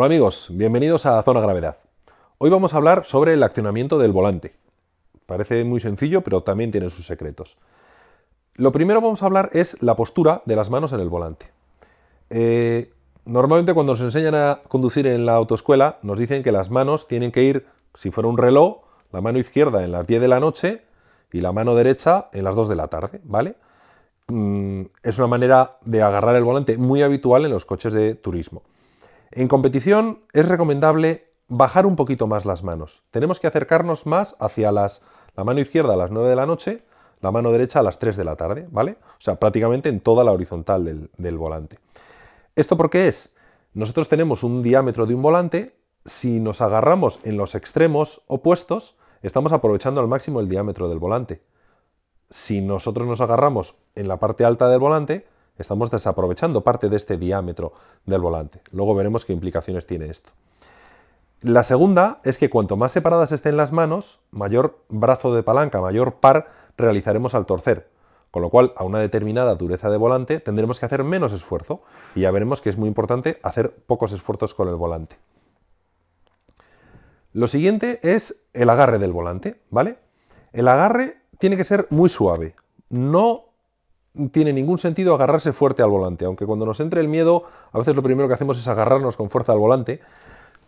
Hola amigos, bienvenidos a Zona Gravedad. Hoy vamos a hablar sobre el accionamiento del volante. Parece muy sencillo, pero también tiene sus secretos. Lo primero vamos a hablar es la postura de las manos en el volante. Eh, normalmente cuando nos enseñan a conducir en la autoescuela nos dicen que las manos tienen que ir, si fuera un reloj, la mano izquierda en las 10 de la noche y la mano derecha en las 2 de la tarde, ¿vale? Mm, es una manera de agarrar el volante muy habitual en los coches de turismo. En competición es recomendable bajar un poquito más las manos. Tenemos que acercarnos más hacia las, la mano izquierda a las 9 de la noche, la mano derecha a las 3 de la tarde, ¿vale? O sea, prácticamente en toda la horizontal del, del volante. ¿Esto por qué es? Nosotros tenemos un diámetro de un volante, si nos agarramos en los extremos opuestos, estamos aprovechando al máximo el diámetro del volante. Si nosotros nos agarramos en la parte alta del volante, Estamos desaprovechando parte de este diámetro del volante. Luego veremos qué implicaciones tiene esto. La segunda es que cuanto más separadas estén las manos, mayor brazo de palanca, mayor par realizaremos al torcer. Con lo cual, a una determinada dureza de volante, tendremos que hacer menos esfuerzo. Y ya veremos que es muy importante hacer pocos esfuerzos con el volante. Lo siguiente es el agarre del volante, ¿vale? El agarre tiene que ser muy suave. No tiene ningún sentido agarrarse fuerte al volante, aunque cuando nos entre el miedo, a veces lo primero que hacemos es agarrarnos con fuerza al volante.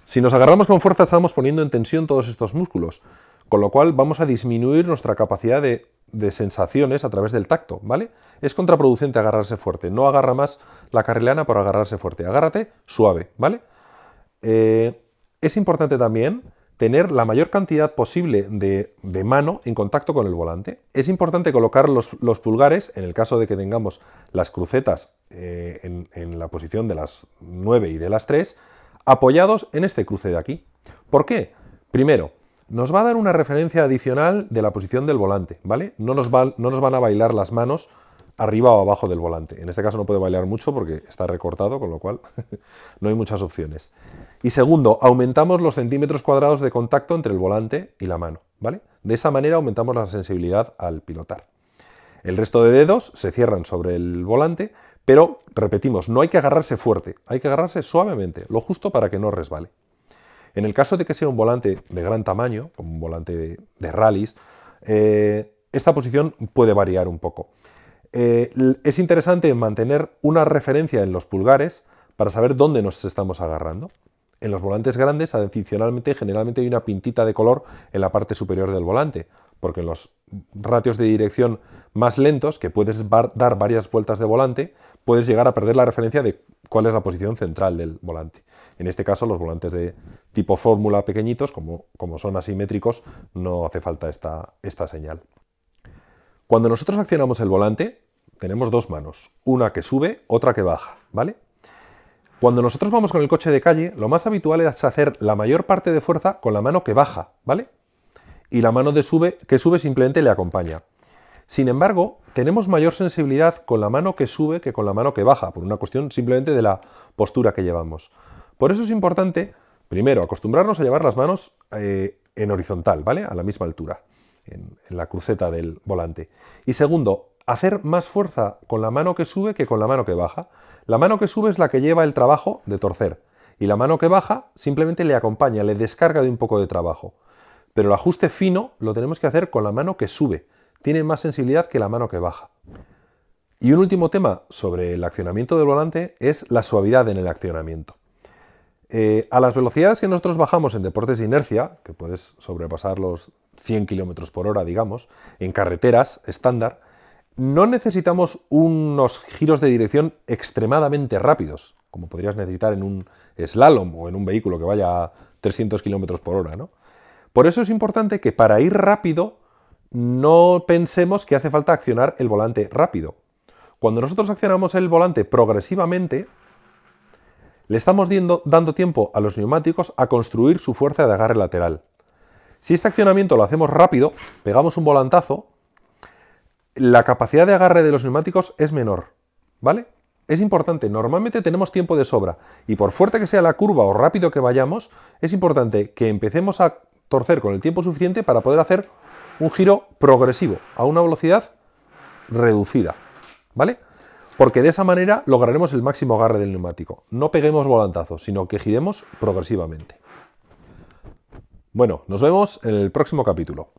Si nos agarramos con fuerza estamos poniendo en tensión todos estos músculos, con lo cual vamos a disminuir nuestra capacidad de, sensaciones a través del tacto, ¿vale? Es contraproducente agarrarse fuerte, no agarra más la carrilana por agarrarse fuerte, agárrate suave, ¿vale? Eh, es importante también tener la mayor cantidad posible de, mano en contacto con el volante. Es importante colocar los, pulgares, en el caso de que tengamos las crucetas eh, en, la posición de las 9 y de las 3, apoyados en este cruce de aquí. ¿Por qué? Primero, nos va a dar una referencia adicional de la posición del volante, ¿vale? no nos van a bailar las manos arriba o abajo del volante. En este caso no puede bailar mucho porque está recortado, con lo cual no hay muchas opciones. Y segundo, aumentamos los centímetros cuadrados de contacto entre el volante y la mano. ¿vale? De esa manera aumentamos la sensibilidad al pilotar. El resto de dedos se cierran sobre el volante, pero repetimos, no hay que agarrarse fuerte, hay que agarrarse suavemente, lo justo para que no resbale. En el caso de que sea un volante de gran tamaño, como un volante de, rallies, eh, esta posición puede variar un poco. Eh, es interesante mantener una referencia en los pulgares para saber dónde nos estamos agarrando. En los volantes grandes, adicionalmente, generalmente hay una pintita de color en la parte superior del volante, porque en los ratios de dirección más lentos, que puedes dar varias vueltas de volante, puedes llegar a perder la referencia de cuál es la posición central del volante. En este caso, los volantes de tipo fórmula pequeñitos, como, son asimétricos, no hace falta esta señal. Cuando nosotros accionamos el volante, tenemos dos manos, una que sube, otra que baja, ¿vale? Cuando nosotros vamos con el coche de calle, lo más habitual es hacer la mayor parte de fuerza con la mano que baja, ¿vale? Y la mano de sube, que sube simplemente le acompaña. Sin embargo, tenemos mayor sensibilidad con la mano que sube que con la mano que baja, por una cuestión simplemente de la postura que llevamos. Por eso es importante, primero, acostumbrarnos a llevar las manos eh, en horizontal, ¿vale? A la misma altura en, la cruceta del volante. Y segundo, hacer más fuerza con la mano que sube que con la mano que baja. La mano que sube es la que lleva el trabajo de torcer y la mano que baja simplemente le acompaña, le descarga de un poco de trabajo. Pero el ajuste fino lo tenemos que hacer con la mano que sube. Tiene más sensibilidad que la mano que baja. Y un último tema sobre el accionamiento del volante es la suavidad en el accionamiento. Eh, a las velocidades que nosotros bajamos en deportes de inercia, que puedes sobrepasar los 100 km por hora, digamos, en carreteras estándar, no necesitamos unos giros de dirección extremadamente rápidos, como podrías necesitar en un slalom o en un vehículo que vaya a 300 km por hora. ¿no? Por eso es importante que para ir rápido no pensemos que hace falta accionar el volante rápido. Cuando nosotros accionamos el volante progresivamente, le estamos dando tiempo a los neumáticos a construir su fuerza de agarre lateral. Si este accionamiento lo hacemos rápido, pegamos un volantazo, la capacidad de agarre de los neumáticos es menor, ¿vale? Es importante, normalmente tenemos tiempo de sobra y por fuerte que sea la curva o rápido que vayamos, es importante que empecemos a torcer con el tiempo suficiente para poder hacer un giro progresivo a una velocidad reducida, ¿vale? Porque de esa manera lograremos el máximo agarre del neumático. No peguemos volantazos, sino que giremos progresivamente. Bueno, nos vemos en el próximo capítulo.